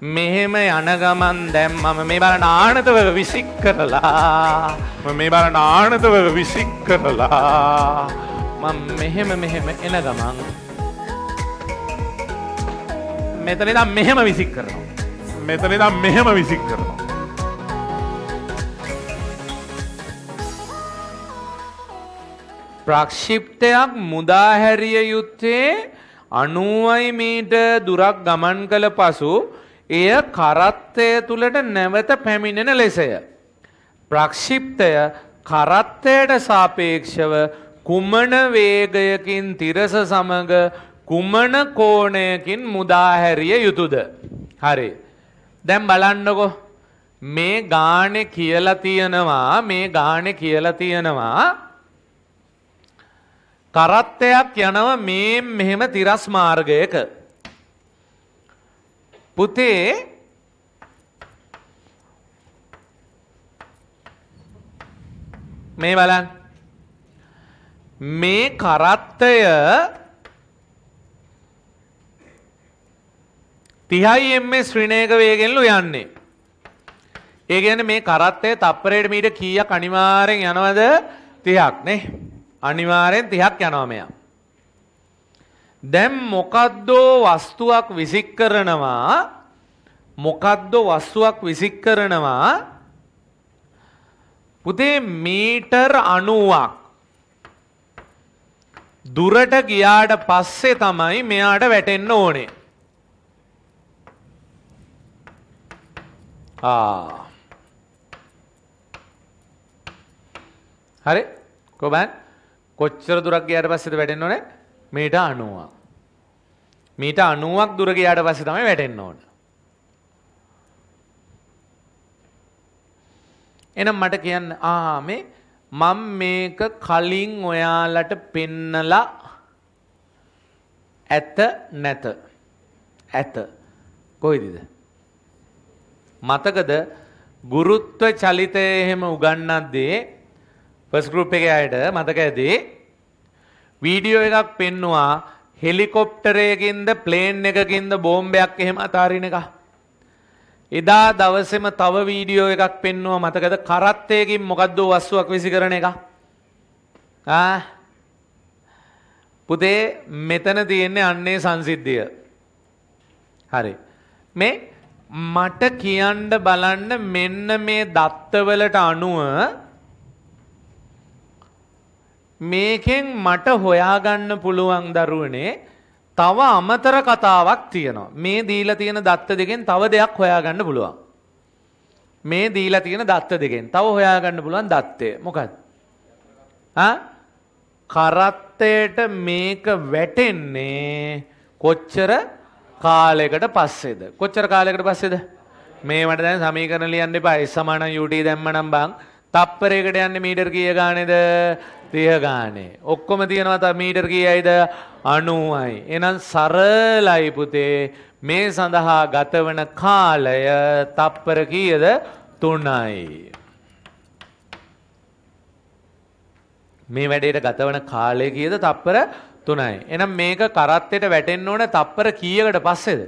මෙහෙම යන ගමන් දැම් මම මේ බල නානතව විසික් කරලා මේ බල නානතව විසික් කරලා මං මෙහෙම මෙහෙම එන ගමන් මෙතන දම් මෙහෙම විසික් කරනවා මෙතන දම් මෙහෙම විසික් කරනවා ප්‍රක්ෂිප්තයක් මුදාහැරිය යුත්තේ අනුවයි මීට දුරක් ගමන් කළ පසු එය කරත්තය තුළට නැවත පැමිණෙන ලෙසය. ප්‍රක්ෂිප්තය කරත්තයට සාපේක්ෂව කුමන වේගයකින් තිරස සමඟ කුමන කෝණයකින් මුදාහැරිය යුතුද. හරි. දැම් බලන්නකො. මේ ගානෙ කියලා තියෙනවා මේ ගානෙ කියලා තියෙනවා කරත්තයක් යනව මේ මෙහෙම තිරස් මාර්ගයක පුතේ මේ බලන්න මේ කරත්තය 30යි ms ශ්‍රීණේක වේගෙන් ලු යන්නේ. ඒ කියන්නේ මේ කරත්තය තප්පරයට මීට කීයක් අනිවාර්යෙන් යනවද? 30ක් නේ. අනිවාර්යෙන් 30ක් යනවා මෙයා. දැන් මොකද්දෝ වස්තුවක් විසික් කරනවා මොකද්ද වස්තුවක් විසික් කරනවා පුතේ මීටර් 90ක් දුරට ගියාට පස්සේ තමයි මෙයාට වැටෙන්න ඕනේ. ආ. හරි. කොබන් කොච්චර දුරක් ගියාට පස්සේද වැටෙන්න ඕනේ? මීටර් 90ක්. මීටර් 90ක් දුර ගියාට පස්සේ තමයි වැටෙන්න ඕනේ. එහෙනම් මට කියන්න ආ මේ මම මේක කලින් ඔයාලට පෙන්නලා ඇත නැත ඇත කොයිදද මතකද ගුරුත්ව චලිතය එහෙම උගන්නද්දී ෆස් ගෲප් එකේ අයට මතක ඇති වීඩියෝ එකක් පෙන්නවා හෙලිකොප්ටරයකින්ද ප්ලේන් එකකින්ද බෝම්බයක් එහෙම අතාරින එක එදා දවසෙම තව වීඩියෝ එකක් පෙන්නුව මතකද කරත්තයකින් මොකක්ද වස්සුවක් විසි කරන එක පුතේ මෙතන තියෙන්නේ අන්නේ සංසිද්ධිය හරි මේ මට කියන්ඩ බලන්න මෙන්න මේ දත්තවලට අනුව මේකෙන් මට හොයාගන්න පුළුවන් දරුවනේ තව අමතර කතාවක් තියෙනවා. මේ දීලා තියෙන දත්ත දෙකෙන් තව දෙයක් හොයාගන්න පුළුවන්. මේ දීලා තියෙන දත්ත දෙකෙන් තව හොයාගන්න පුළුවන් දත්තය. මොකක්ද? ආ කරත්තයට මේක වැටෙන්නේ කොච්චර කාලයකට පස්සේද? කොච්චර කාලයකට පස්සේද? මේවට දැන් සමීකරණ ලියන්න එපා. ඒ සමාන UT දැම්මනම් බං තප්පරයකට යන්නේ මීටර් කීය ගානේද? තියගානේ. ඔක්කොම තියෙනවා තා මීටර් කීයයිද අනුවයි. එනම් සරලයි පුතේ මේ සඳහා ගතවන කාලය තප්පර කීයද තුනයි. මේ වැඩේට ගතවන කාලය කීයද තප්පර තුනයි. එනම් මේක කරත්තෙට වැටෙන්න ඕන තප්පර කීයකට පස්සේද?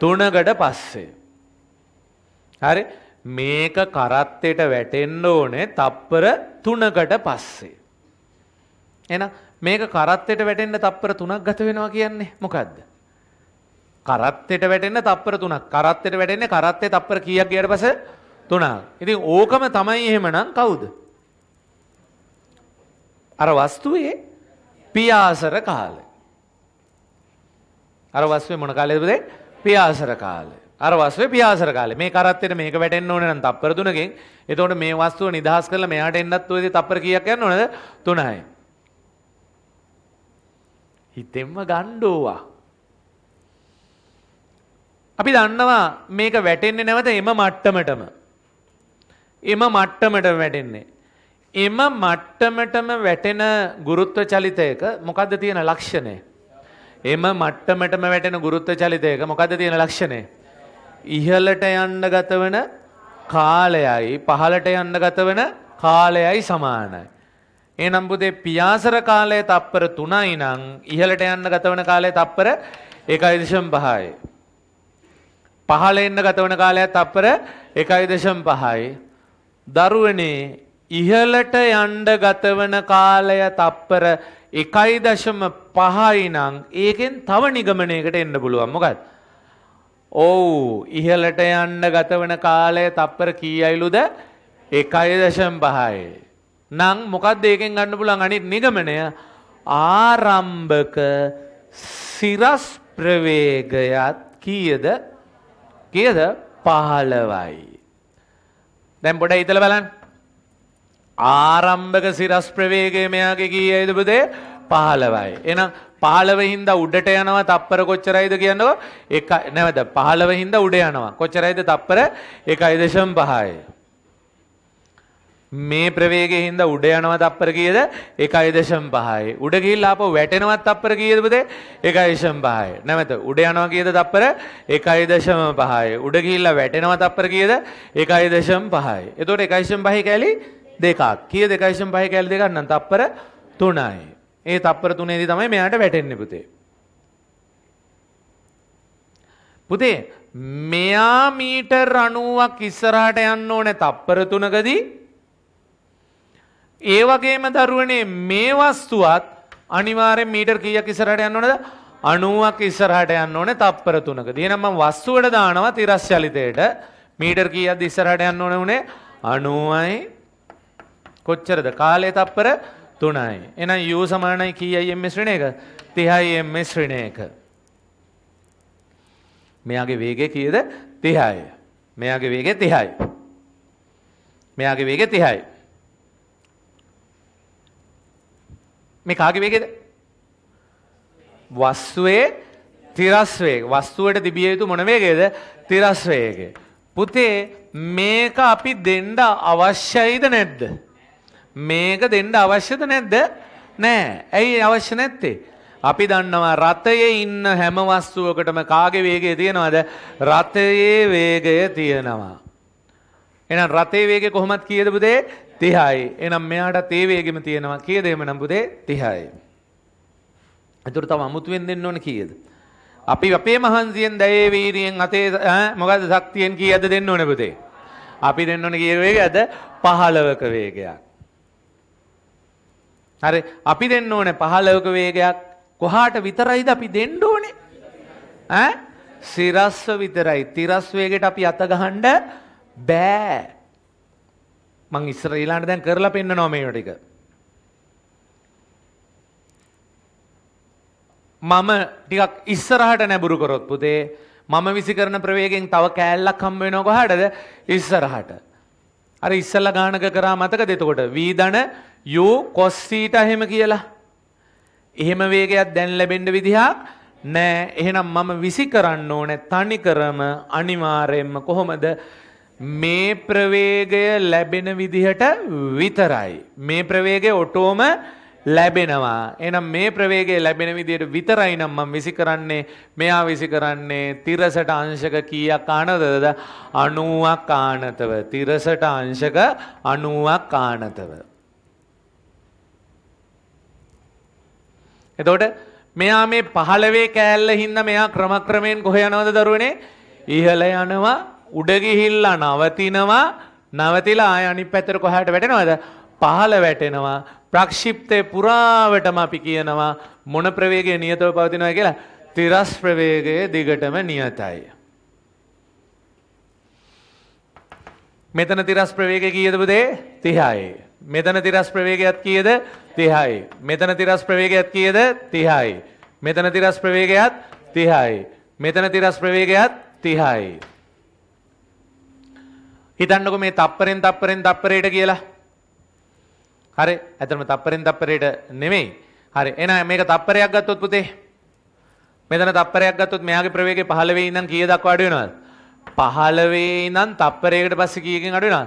තුනකට පස්සේ. හරි මේක කරත්තෙට වැටෙන්න ඕනේ තප්පර තුනකට පස්සේ. එන මේක කරත්තයට වැටෙන්න තප්පර තුනක් ගත වෙනවා කියන්නේ මොකක්ද? කරත්තයට වැටෙන්න තප්පර තුනක්. කරත්තයට වැටෙන්නේ කරත්තේ තප්පර කීයක් ගියට පස්සේ තුනක්. ඉතින් ඕකම තමයි එහෙමනම් කවුද? අර වස්තුවේ පියාසර කාලය. අර වස්තුවේ මොන කාලයද පුතේ? පියාසර කාලය. අර වස්වේ පියාසර කාලේ මේ කරත්තෙට මේක වැටෙන්න ඕනේ නම් තප්පර තුනකින් එතකොට මේ වස්තුව නිදහස් කරලා මෙයාට එන්නත් ඔයදී තප්පර කීයක් යන්න ඕනද 3යි හිතෙන්ම ගණ්ඩෝවා. අපි දන්නවා මේක වැටෙන්නේ නැවත එම මට්ටමටම. එම මට්ටමට වැටෙන්නේ. එම මට්ටමටම වැටෙන ගුරුත්ව චලිතයක මොකද්ද තියෙන ලක්ෂණය? එම මට්ටමටම වැටෙන ගුරුත්ව චලිතයක මොකද්ද තියෙන ලක්ෂණය? ඉහළට යන්න ගතවන කාලයයි පහළට යන්න ගතවන කාලයයි සමානයි. එහෙනම් පුතේ පියාසර කාලයේ තප්පර 3යි නම් ඉහළට යන්න ගත වෙන කාලයේ තප්පර 1.5යි. පහළ එන්න ගත වෙන කාලයේ තප්පර 1.5යි. දරුවනේ ඉහළට යන්න ගත වෙන කාලය තප්පර 1.5යි නම් ඒකෙන් තව නිගමනයකට එන්න පුළුවන්. මොකද? ඔව් ඉහළට යන්න ගත වෙන කාලය තප්පර කීයයිලුද? 1.5යි. නං මොකක්ද ඒකෙන් ගන්න පුළුවන් අනිත් නිගමනය ආරම්භක සිරස් ප්‍රවේගයත් කීයද කියද පහළවයි. දැන් පොඩ හිතල බලන්න. ආරම්භක සිරස් ප්‍රවේගය මෙයාගේ කීයද පුතේ? 15යි. එහෙනම් 15 හින්දා උඩට යනවා තප්පර කොච්චරයිද කියනකො? එක නැවත 15 හින්දා උඩ යනවා. කොච්චරයිද තප්පර? 1.5යි. මේ ප්‍රවේගයෙන් හින්දා උඩ යනවා තප්පර කීයද 1.5යි උඩ ගිහිල්ලා ආපහු වැටෙනවා තප්පර කීයද පුතේ 1.5යි නැමෙත උඩ යනවා කීයද තප්පර 1.5යි උඩ ගිහිල්ලා වැටෙනවා තප්පර කීයද 1.5යි එතකොට 1.5 කැලි දෙකක් කීයද 1.5 කැලි දෙකක් නම් තප්පර 3යි ඒ තප්පර 3ේදී තමයි මෙයාට වැටෙන්නේ පුතේ පුතේ මෙයා මීටර් 90ක් ඉස්සරහට යන්න ඕනේ තප්පර 3කදී ඒ වගේම දරුවනේ මේ වස්තුවත් අනිවාර්යෙන් මීටර් කීයක් ඉස්සරහට යන්න ඕනද? 90ක් ඉස්සරහට යන්න ඕනේ තප්පර 3කදී. එහෙනම් මම වස්තුවට දානවා තිරස්චලිතයට මීටර් කීයක්ද ඉස්සරහට යන්න ඕනේ උනේ? 90යි කොච්චරද? කාලයේ තප්පර 3යි. එහෙනම් u සමානයි කීයයි ms ශ්‍රේණියක? 30යි ms ශ්‍රේණියක. මෙයාගේ වේගය කීයද? 30යි. මෙයාගේ වේගය 30යි. මෙයාගේ වේගය 30යි. මේ කාගේ වේගේද? වස්තුවේ තිරස් වේග. වස්තුවට තිබිය යුතු මොන වේගේද? තිරස් වේගය. පුතේ මේක අපි දෙන්න අවශ්‍යයිද නැද්ද? මේක දෙන්න අවශ්‍යද නැද්ද? නෑ. ඇයි අවශ්‍ය නැත්තේ? අපි දන්නවා රථයේ ඉන්න හැම වස්තුවකටම කාගේ වේගය තියෙනවද? රථයේ වේගය තියෙනවා. එහෙනම් රථයේ වේගය කොහොමද කියද පුතේ? තිහයි එනම් මෙයාටත් ඒ වේගෙම තියෙනවා කීයද එමනම් පුතේ 30යි. එතකොට තව අමුතුවෙන් දෙන්න ඕනේ කීයද? අපි අපේ මහන්සියෙන් දැයේ වීරියෙන් අතේ මොකද්ද ශක්තියෙන් කීයද දෙන්න ඕනේ පුතේ? අපි දෙන්න ඕනේ කීයේ වේගයද? 15ක වේගයක්. හරි අපි දෙන්න ඕනේ 15ක වේගයක් කොහාට විතරයිද අපි දෙන්න ඕනේ? ඈ? සිරස්ව විතරයි. තිරස් වේගයට අපි අත ගහන්න බෑ. මං ඉස්රයිලාට දැන් කරලා පෙන්න්නනවා මේ ටික. මම ටිකක් ඉස්සරහට නැබුරු කරොත් පුතේ මම විසි කරන ප්‍රවේගෙන් තව කෑල්ලක් හම්බ වෙනවා කොහටද ඉස්සරහට. අර ඉස්සල්ල ගානක කරා මතක දෙතකොට වීදන යෝ කොස්සීට එහෙම කියලා. එහෙම වේගයක් දැන් ලැබෙන්ඩ විදිහක් නෑ එහෙනම් මම විසි කරන්න ඕන තනිකරම අනිවාරයෙන්ම කොහොමද මේ ප්‍රවේගය ලැබෙන විදිහට විතරයි. මේ ප්‍රවේගය ඔටෝම ලැබෙනවා. එනම් මේ ප්‍රවේගය ලැබෙන විදියට විතරයි නම් මම විසි කරන්නේ මෙයා විසි කරන්නේ තිරසට අංශක කීයක් ආනතද 90ක් ආනතව. තිරසට අංශක 90ක් ආනතව. එතකොට මෙයා මේ 15 කෑල්ල හින්දා මෙයා ක්‍රමක්‍රමයෙන් කොහෙ යනවද දරුවනේ? ඉහළ යනවා උඩ ගිහිල්ලා නවතිනවා නවතිලා ආය අනිත් පැත්තට කොහාට වැටෙනවද? පහළ වැටෙනවා. ප්‍රක්ෂිප්තේ පුරාවටම අපි කියනවා මොන ප්‍රවේගයේ නියතව පවතිනවා කියලා? තිරස් ප්‍රවේගයේ දිගටම නියතයි. මෙතන තිරස් ප්‍රවේගය කීයද පුතේ? 30යි. මෙතන තිරස් ප්‍රවේගයත් කීයද? 30යි. මෙතන තිරස් ප්‍රවේගයත් කීයද? 30යි. මෙතන තිරස් ප්‍රවේගයත් 30යි. මෙතන තිරස් ප්‍රවේගයත් 30යි. හිතන්නකො මේ තප්පරෙන් තප්පරෙන් තප්පරයට කියලා. හරි ඇතම තප්පරෙන් තප්පරයට නෙමෙයි. හරි එහෙනම් මේක තප්පරයක් ගත්තොත් පුතේ මෙතන තප්පරයක් ගත්තොත් මෙයාගේ ප්‍රවේගය 15 ඉඳන් කීය දක්වා අඩු වෙනවද? 15 ඉඳන් තප්පරයකට පස්සේ කීයකින් අඩු වෙනවද?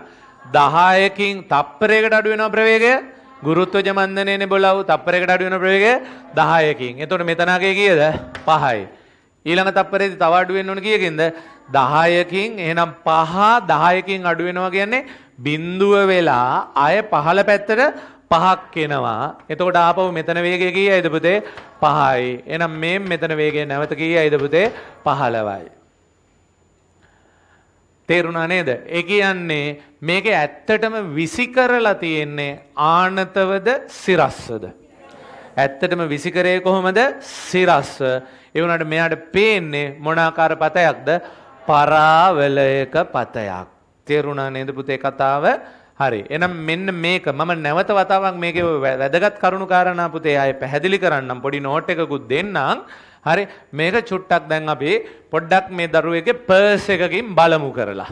10කින් තප්පරයකට අඩු වෙනවා ප්‍රවේගය. ගුරුත්වජ මන්දනයනේ බොලව් තප්පරයකට අඩු වෙන ප්‍රවේගය 10කින්. එතකොට මෙතනගේ කීයද? 5යි. ඊළඟ තප්පරේදී තව අඩු වෙන්න ඕන කීයකින්ද? දහයකින් එහෙනම් පහ දහයකින් අඩුවෙනවා කියන්නේ බින්දුව වෙලා අය පහළ පැත්තට පහක් එනවා. එතකොට ආපහු මෙතන වේගය කීයද පුතේ? 5යි. එහෙනම් මේ මෙතන වේගය නැවත කීයද පුතේ? 15යි. තේරුණා නේද? ඒ කියන්නේ මේක ඇත්තටම විසි කරලා තියෙන්නේ ආනතවද සිරස්සද? ඇත්තටම විසිකරේ කොහොමද? සිරස්ස. ඒ වුණාට මෙයාට පේන්නේ මොන ආකාර පතයක්ද? පරාවලයක පතයක්. තේරුණා නේද පුතේ කතාව? හරි. එහෙනම් මෙන්න මේක මම නැවත වතාවක් මේකේ වැදගත් කරුණු කාරණා පුතේ ආයේ පැහැදිලි කරන්නම් පොඩි නෝට් එකකුත් දෙන්නම්. හරි. මේක චුට්ටක් දැන් අපි පොඩ්ඩක් මේ දරුවෙගේ පර්ස් එකකින් බලමු කරලා.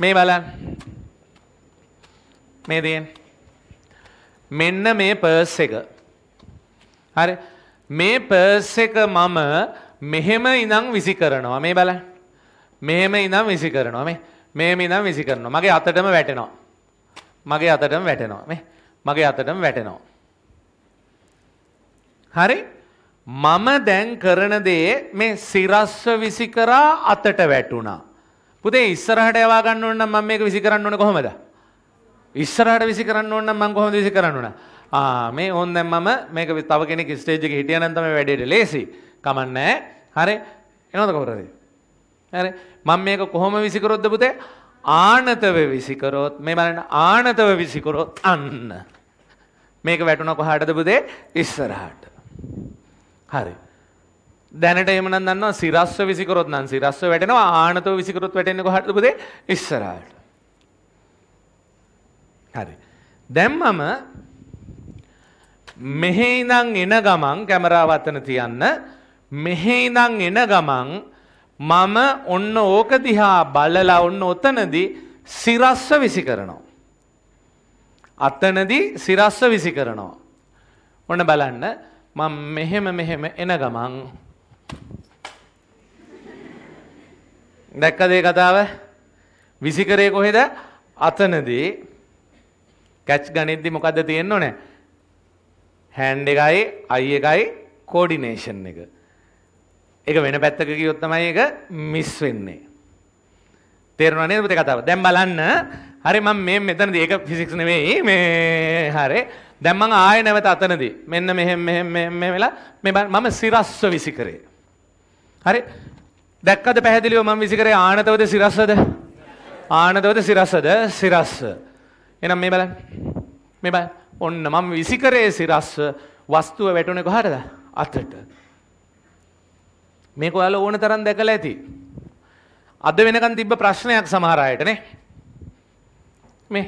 මේ බලන්න. මේ දෙන්න. මෙන්න මේ පර්ස් එක. හරි. මේ පර්ස් එක මම මෙහෙම ඉඳන් විසි කරනවා මේ බලන්න. මෙහෙම ඉඳන් විසි කරනවා මේ. මෙහෙම ඉඳන් විසි කරනවා. මගේ අතටම වැටෙනවා. මගේ අතටම වැටෙනවා මේ. මගේ අතටම වැටෙනවා. හරි? මම දැන් කරන දේ මේ සිරස්ව විසි කරා අතට වැටුණා. පුතේ ඉස්සරහට යවා ගන්න ඕන නම් මම මේක විසි කරන්න ඕන කොහමද? ඉස්සරහට විසි කරන්න ඕන නම් මම කොහොමද විසි කරන්න ඕන? ආ මේ ඕන් දැන් මම මේක තව කෙනෙක් ස්ටේජ් එකේ හිටියා නම් තමයි වැඩේට ලේසි. කමන්නෑ හරි එනොද කවරද හරි මම මේක කොහොම විසිකරොත්ද පුතේ ආනතව විසිකරොත් මේ බලන්න ආනතව විසිකරොත් අන්න මේක වැටුණ කොහටද පුතේ ඉස්සරහට හරි දැනට එමන දන්න සිරස්ව විසිකරොත් නම් සිරස්ව වැටෙනවා ආනතව විසිකරොත් වැටෙන්නේ කොහටද පුතේ ඉස්සරහට හරි දැන් මම මෙහි ඉඳන් එන ගමන් කැමරාව අතන තියන්න මෙහෙ ඉඳන් එන ගමන් මම ඔන්න ඕක දිහා බලලා ඔන්න ඔතනදී සිරස්ව විසි කරනවා. අතනදී සිරස්ව විසි කරනවා. ඔන්න බලන්න මම මෙහෙම මෙහෙම එන ගමන් දැක්කද ඒ කතාව? විසිකරේ කොහෙද? අතනදී කැච් ගනිද්දි මොකද්ද තියෙන්නේ? හෑන්ඩ් එකයි අයි එකයි කෝඩිනේෂන් එක. ඒක වෙන පැත්තක ගියොත් තමයි ඒක මිස් වෙන්නේ. තේරුණා නේද පුතේ කතාව? දැන් බලන්න. හරි මම මේ මෙතනදී ඒක ෆිසික්ස් නෙවෙයි මේ හරි. දැන් මම ආයෙ නැවත අතනදී මෙන්න මෙහෙම මෙහෙම මෙහෙම වෙලා මේ මම සිරස්ව විසිකරේ. හරි. දැක්කද පැහැදිලිව මම විසිකරේ ආනතවද සිරස්වද? ආනතවද සිරස්වද? සිරස්ව. එහෙනම් මේ බලන්න. මේ බලන්න. ඔන්න මම විසිකරේ සිරස්ව වස්තුව වැටුණේ කොහටද? අතට. මේක ඔයාලා ඕන තරම් දැකලා ඇති. අද වෙනකන් තිබ්බ ප්‍රශ්නයක් සමහර අයට නේ. මේ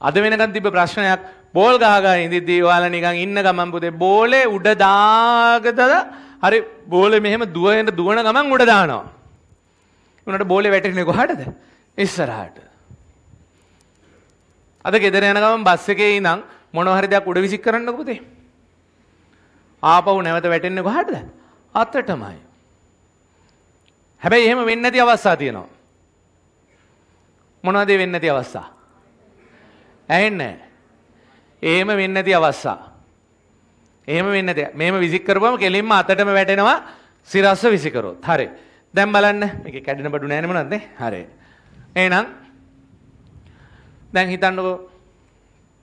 අද වෙනකන් තිබ්බ ප්‍රශ්නයක් බෝල් ගහගා ඉඳිද්දී ඔයාලා නිකන් ඉන්න ගමන් පුතේ බෝලේ උඩ දාගතද හරි බෝලේ මෙහෙම දුවන දුවන ගමන් උඩ දානවා. උනට බෝලේ වැටෙන්නේ කොහටද? ඉස්සරහට. අද ගෙදර යන ගමන් බස් එකේ ඉඳන් මොනවා හරි දෙයක් උඩ විසික් කරන්නකො පුතේ. ආපහු නැවත වැටෙන්නේ කොහටද? අතටමයි. හැබැයි එහෙම වෙන්නේ නැති අවස්ථා තියෙනවා. මොනවද වෙන්නේ නැති අවස්ථා? ඇහෙන්නේ එහෙම වෙන්නේ නැති අවස්ථා. එහෙම වෙන්නේ නැති. මෙහෙම විසික් කරපුවම කෙලින්ම අතටම වැටෙනවා සිරස්ස විසිකරොත්. හරි. දැන් බලන්න මේකේ කැඩෙන බඩු නැහැ නේ මොනවද? හරි. එහෙනම් දැන් හිතන්නකෝ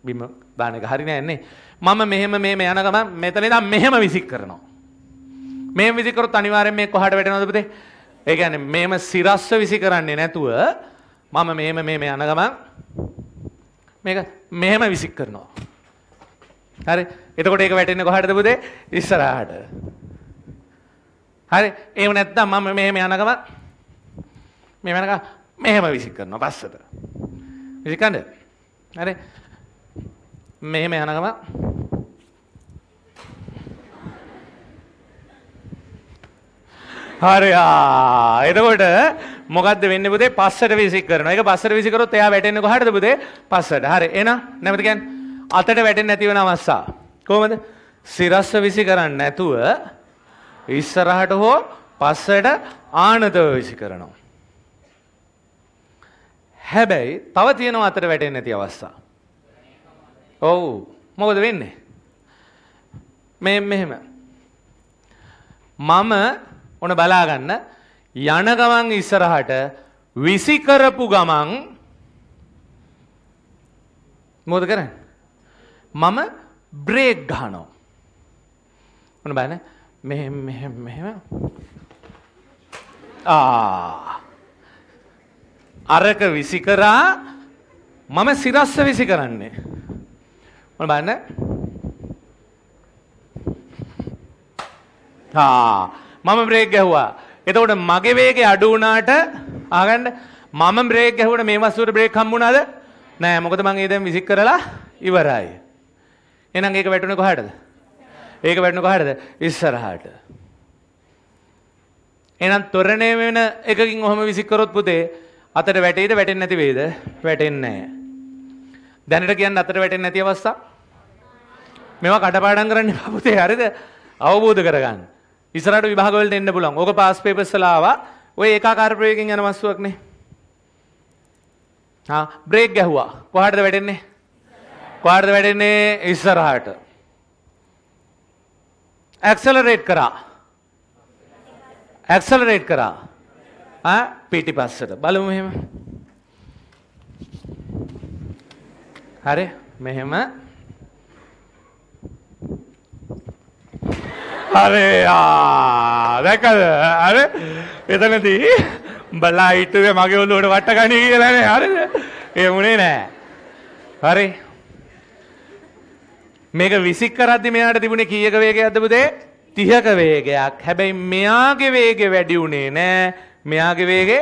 බිම දාන එක හරි නෑන්නේ. මම මෙහෙම මේ යන ගමන් මෙතන ඉඳන් මෙහෙම විසික් කරනවා. මේ විසිකරොත් අනිවාර්යෙන් මේ කොහාට වැටෙනවද පුතේ? ඒ කියන්නේ මේම සිරස්ව විසි කරන්නේ නැතුව මම මෙහෙම මේ මේ යන ගමන් මේක මෙහෙම විසික් කරනවා. හරි. එතකොට ඒක වැටෙන්නේ කොහාටද පුතේ? ඉස්සරහට. හරි. එහෙම නැත්නම් මම මෙහෙම යන ගමන් මේ වෙනකම් මෙහෙම විසික් කරනවා පස්සට. විසිකන්නේ. හරි. මෙහෙම යනකම හරියා එතකොට මොකක්ද වෙන්නේ පුතේ පස්සට විසික් කරනවා. ඒක පස්සට විසික් කරොත් එයා වැටෙන්නේ කොහටද පුතේ? පස්සට. හරි. එහෙනම් නැමෙත කියන්නේ අතට වැටෙන්නේ නැති වෙන අවස්ථා. කොහොමද? සිරස්ස විසි කරන්නේ නැතුව ඉස්සරහට හෝ පස්සට ආනතව විසි කරනවා. හැබැයි තව තියෙනවා අතට වැටෙන්නේ නැති අවස්ථා. ඔව්. මොකද වෙන්නේ? මේ මෙහෙම. මම ඔන බලා ගන්න යන ගමන් ඉස්සරහට විසි කරපු ගමන් මොකද කරන්නේ? මම බ්‍රේක් ගහනවා. මොන බලන්න මෙහෙම මෙහෙම මෙහෙම ආ අරක විසි කරා මම සිරස්ස විසි කරන්නේ. මොන බලන්න. හා මම බ්‍රේක් ගැහුවා. එතකොට මගේ වේගය අඩු වුණාට අහගන්න මම බ්‍රේක් ගැහුවට මේ වස්තුවට බ්‍රේක් හම්බුණාද? නෑ මොකද මම ඒ දැන් විසික් කරලා ඉවරයි. එහෙනම් ඒක වැටුණේ කොහටද? ඒක වැටුණේ කොහටද? ඉස්සරහට. එහෙනම් තොරණේ වෙන එකකින් ඔහම විසික් කරොත් පුතේ අතට වැටෙයිද වැටෙන්නේ නැති වේද? වැටෙන්නේ නෑ. දැනට කියන්න අතට වැටෙන් නැති අවස්ථා මෙවා කටපාඩන් කරන්න පුතේ හරිද අවබෝධ කරගන්න ඉසරට විභාගවලට එන්න පුලන් ඕක පාස් පේපස්සලාවා ඔය ඒකා කාර්පයකින් යන වස්සුවක්නේ බ්‍රේක් ගැහ්වා කොහටද වැටෙන්නේ කොහටද වැටෙන්නේ ඉස්සරහට ඇක්සලරේට් කරා ඇක්සලරේට් කරා පිටි පස්සට බලමු එහෙම හරි මෙහෙම හරයා දැකද අර එතනදී බලා හිටුවේ මගේ ඔලුවට වට ගනී කියලානේ හරිද ඒ වුණේ නෑ හරි මේක විසික් කරද්දි මෙයාට තිබුණේ කීයක වේගයක්ද පුතේ 30ක වේගයක් හැබැයි මෙයාගේ වේගය වැඩි උනේ නෑ මෙයාගේ වේගය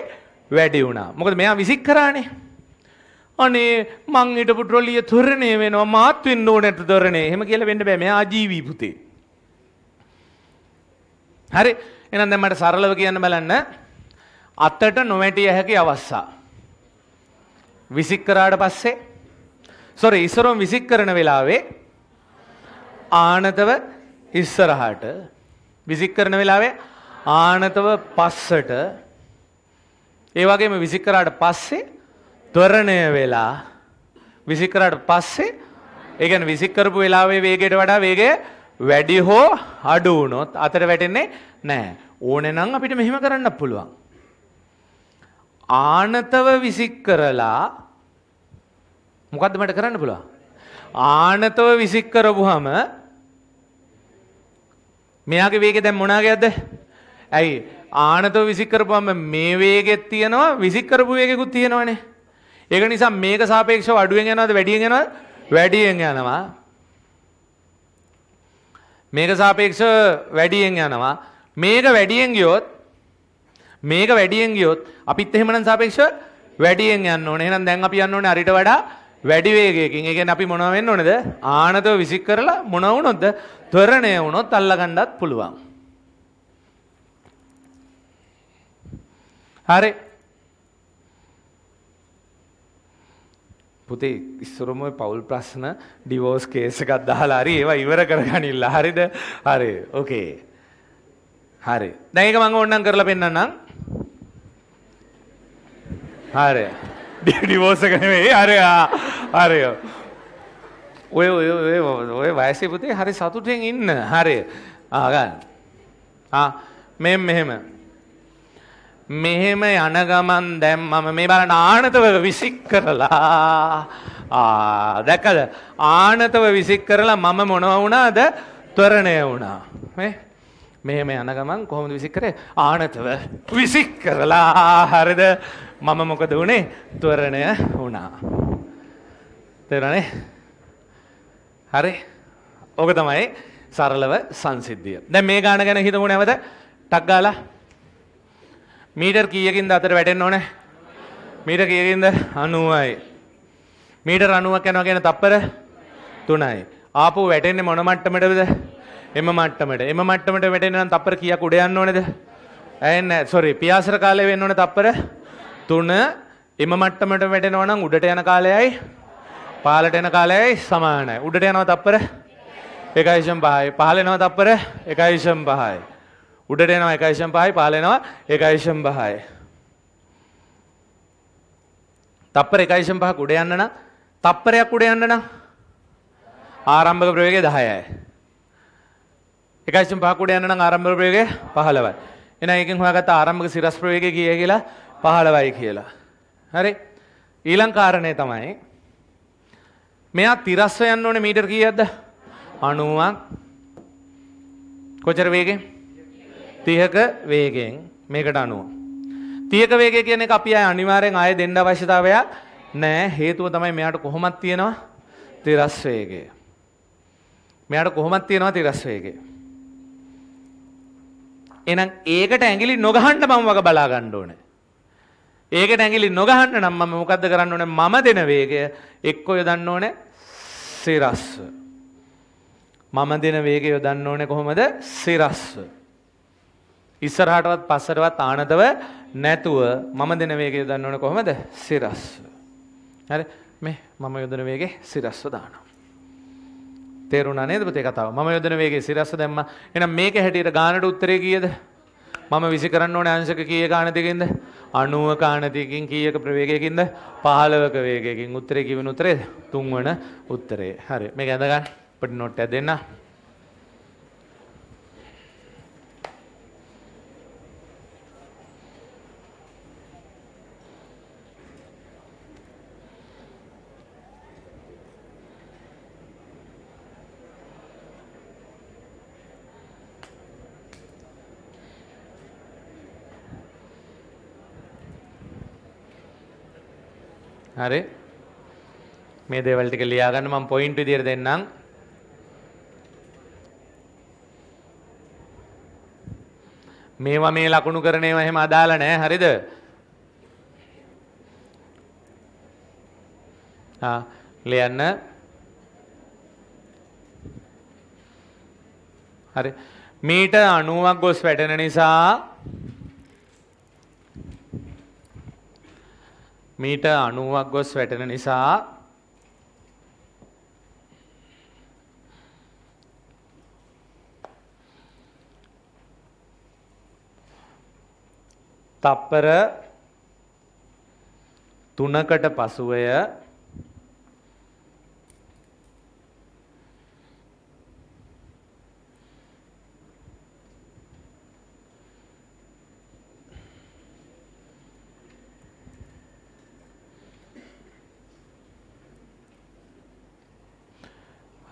වැඩි වුණා මොකද මෙයා විසික් කරානේ අනේ මං හිටපු ට්‍රොලිය තොරණය වෙනවා මාත් වෙන්න ඕනට දොරණේ. එහෙම කියලා වෙන්න බෑ. මෙයා ආජීවී පුතේ. හරි. එහෙනම් දැන් මට සරලව කියන්න බලන්න. අතට නොවැටිය හැකි අවස්ථා. විසික් කරාට පස්සේ සොරි ඉස්සරම විසික් කරන වෙලාවේ ආනතව ඉස්සරහට විසික් කරන වෙලාවේ ආනතව පස්සට ඒ වගේම විසික් කරාට පස්සේ ත්වරණය වෙලා විසිකරට පස්සේ ඒගැන විසික්කරපු වෙලාවේ වේගයට වඩා වේගය වැඩි හෝ අඩු වුණොත් අතර වැටෙන්නේ නෑ ඕන නම් අපිට මෙහෙම කරන්න පුළුවන්. ආනතව විසික් කරලා මොකද්ද මට කරන්න පුළුවන්? ආනතව විසික් කරපුවම මෙයාගේ වේගය දැන් මොනාගේද? ඇයි ආනතව විසික් කරපුවම මේ වේගෙත් තියෙනවා විසික් කරපු වේගෙකුත් තියෙනවනේ. ඒක නිසා මේක සාපේක්ෂව අඩුවෙන් යනවද වැඩියෙන් යනවද වැඩියෙන් යනවා මේක සාපේක්ෂව වැඩියෙන් යනවා මේක වැඩියෙන් ගියොත් මේක වැඩියෙන් ගියොත් අපිත් එහෙමනම් සාපේක්ෂව වැඩියෙන් යන්න ඕනේ එහෙනම් දැන් අපි යන්න ඕනේ අරිට වඩා වැඩි වේගයකින් ඒ කියන්නේ අපි මොනව වෙන්න ඕනේද ආනතව විසික් කරලා මොන වුණොත්ද ත්වරණය වුණොත් අල්ලගන්නත් පුළුවන් හරි පුතේ ඉස්සරම ඔය පවුල් ප්‍රශ්න ඩිවෝස් කේස් එකක් දාලා හරි ඒවා ඉවර කරගනින්න හරිද? හරි. ඕකේ. හරි. දැන් ඒක මම ඕන්නම් කරලා පෙන්නන්නම්. හරි. ඩිවෝස් එක නෙමෙයි. හරි. හරි. ඔය ඔය ඔය ඔය වයසේ පුතේ හරි සතුටෙන් ඉන්න. හරි. ආ ගන්න. ආ මෙම් මෙහෙම. මෙහෙම යන ගමන් දැම් මම මේ බලන්න ආනතව විසික් කරලා දැකද ආනතව විසික් කරලා මම මොනව වුණාද ත්වරණය වුණා මෙහෙම යන ගමන් කොහොමද විසික් කරේ ආනතව විසික් කරලා හරිද මම මොකද වුණේ ත්වරණය වුණා තෙරනේ හරි ඕක තමයි සරලව සංසිද්ධිය දැන් මේ ගාන ගැන හිතමු නැවත ටක් ගාලා මීටර් කීයකින්ද අතර වැටෙන්න ඕනේ? මීටර් කීයකින්ද? 90යි. මීටර් 90ක් යනවා කියන්නේ තප්පර 3යි. ආපහු වැටෙන්නේ මොන මට්ටමටද? එම මට්ටමට. එම මට්ටමට වැටෙන්න නම් තප්පර කීයක් උඩ යන්න ඕනේද? ඇන්නේ සෝරි පියාසර කාලේ වෙන්න ඕනේ තප්පර 3. එම මට්ටමට වැටෙනවා නම් උඩට යන කාලයයි පහළට යන කාලයයි සමානයි. උඩට යනවා තප්පර 1.5යි. පහළ යනවා තප්පර 1.5යි. උඩට එනවා 1.5යි පහළ එනවා 1.5යි. තප්පර 1.5ක් උඩ යන්න නම් තප්පරයක් උඩ යන්න නම් ආරම්භක ප්‍රවේගය 10යි. 1.5ක් උඩ යන්න නම් ආරම්භක ප්‍රවේගය 15යි. එහෙනම් එකෙන් හොයාගත්ත ආරම්භක සිරස් ප්‍රවේගය කීයයි කියලා 15යි කියලා. හරි. ඊළඟ කාරණය තමයි මෙයා තිරස්ව යන්න ඕනේ මීටර කීයක්ද? 90ක්. කොච්චර වේගෙන්? තියක වේගෙන් මේකට අනුව. තියක වේගය කියන එක අපි අය අනිවාර්යෙන් ආය දෙන්න අවශ්‍යතාවයක් නෑ හේතුව තමයි මෙයාට කොහොමත් තියෙනවා තිරස් වේගය. මෙයාට කොහොමත් තියෙනවා තිරස් වේගය. එහෙනම් ඒකට ඇඟිලි නොගහන්න මම වග බලා ගන්න ඕනේ. ඒකට ඇඟිලි නොගහන්න නම් මම මොකද්ද කරන්න ඕනේ? මම දෙන වේගය එක්ක යොදන්න ඕනේ සිරස්ව. මම දෙන වේගය යොදන්න ඕනේ කොහොමද? සිරස්ව. ඉස්සරහටවත් පස්සටවත් ආනතව නැතුව මම දෙන වේගය දන්න ඕන කොහොමද? සිරස්ව. හරි මේ මම යොදන වේගේ සිරස්ව දානවා. තේරුණා නේද පුතේ කතාව? මම යොදන වේගේ සිරස්ව දැම්මා. එහෙනම් මේක හැටියට ගානට උත්තරේ කීයද? මම විසි කරන්න ඕනේ අංශක කීයක ආනතියකින්ද? 90ක ආනතියකින් කීයක ප්‍රවේගයකින්ද? 15ක වේගයකින්. උත්තරේ කිවෙන උත්තරේ තුන්වන උත්තරේ. හරි. මේක ඇඳ ගන්න. පොඩි නෝට් එකක් දෙන්න. හරි මේ දේවල් ටික ලියාගන්න මම පොයින්ට් විදියට දෙන්නම් මේවා මේ ලකුණු කරන ඒවා එහෙම අදාළ නැහැ හරිද ආ ලියන්න හරි මීට 90ක් ගොස් වැටෙන නිසා මීට 90ක් ගොස් වැටෙන නිසා තප්පර 3කට පසුවය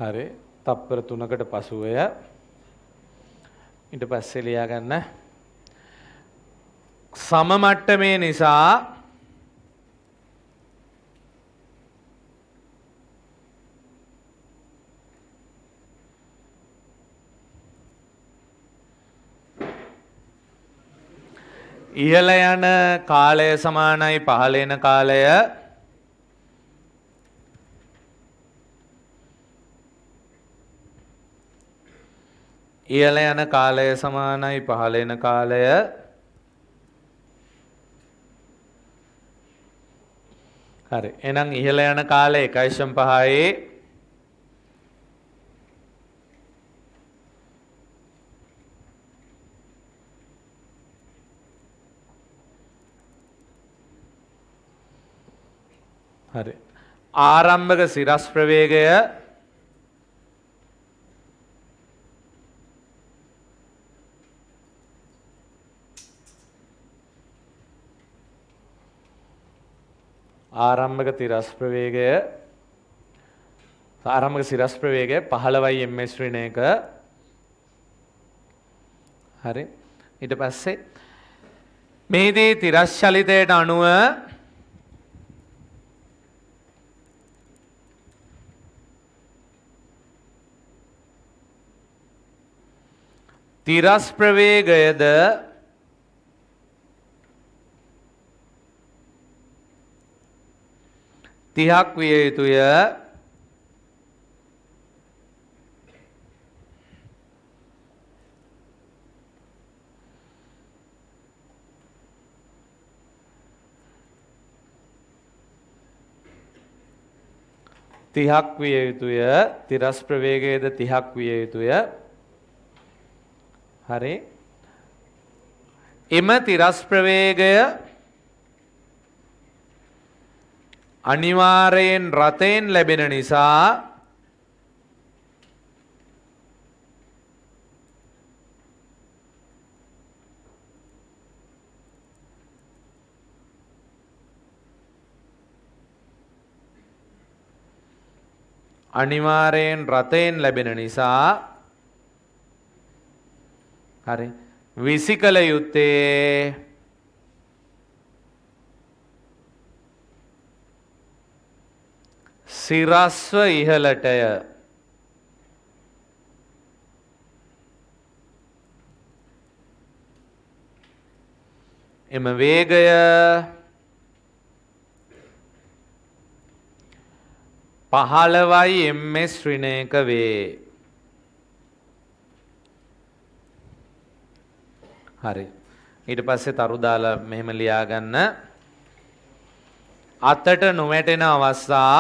හරි. තප්පර 3කට පසුවය. ඊට පස්සේ ලියා ගන්න. සම මට්ටමේ නිසා ඉහළ යන කාලය සමානයි පහළ යන කාලය ඉහළ යන කාලය සමානයි පහළ යන කාලය හරි එහෙනම් ඉහළ යන කාලය 1.5යි හරි ආරම්භක සිරස් ප්‍රවේගය ආරම්භක තිරස් ප්‍රවේගය ආරම්භක සිරස් ප්‍රවේගය 15යි ms ඍණයක හරි ඊට පස්සේ මෙහිදී තිරස් චලිතයට අනුව තිරස් ප්‍රවේගයද 30ක් විය යුතුය. තිහක් විය යුතුය තිරස් ප්‍රවේගයේද තිහක් විය යුතුය හරි එම තිරස් ප්‍රවේගය අනිවාර්යෙන් රතෙන් ලැබෙන නිසා අනිවාර්යෙන් රතයෙන් ලැබෙන නිසා හරි විසිකල යුත්තේ සිරස්ව ඉහළටය එම වේගය පහළවයි එම්මෙස් ශ්‍රිනේක වේ. හරි. ඊට පස්සේ තරු දාලා මෙහෙම ලියාගන්න. අතට නොවැටෙන අවස්ථා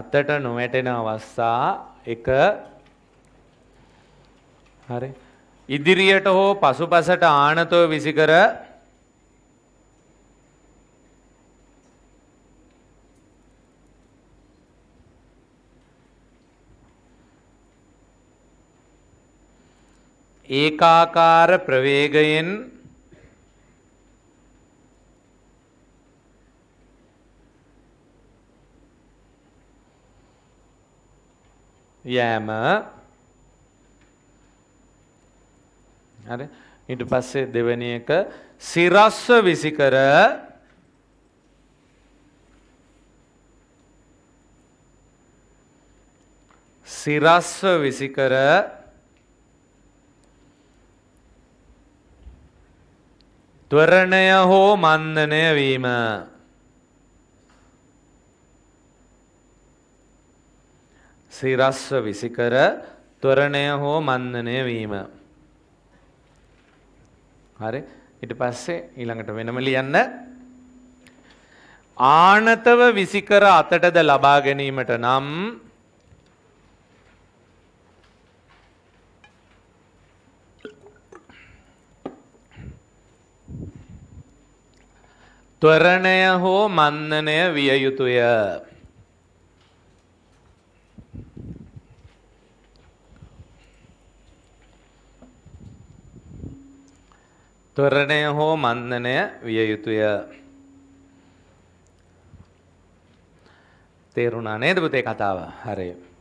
අතට නොවැටෙන අවස්ථා එක හරි ඉදිරියට හෝ පසුපසට ආනතෝ විසිකර ඒකාකාර ප්‍රවේගයෙන් යෑම හරි ඊට පස්සේ දෙවෙනි එක සිරස්ව විසිකර සිරස්ව විසිකර ත්වරණය හෝ මන්දනය වීම සිරස්ව විසිකර ත්වරණය හෝ මන්දනය වීම. හරි ඉට පස්සේ ඊළඟට වෙනම ලියන්න. ආනතව විසිකර අතටද ලබා ගැනීමට නම් ත්වරණය හෝ මන්දනය විය යුතුය. ත්වරණය හෝ මන්දනය විය යුතුය. තේරුණා නේද පුතේ කතාව? හරි.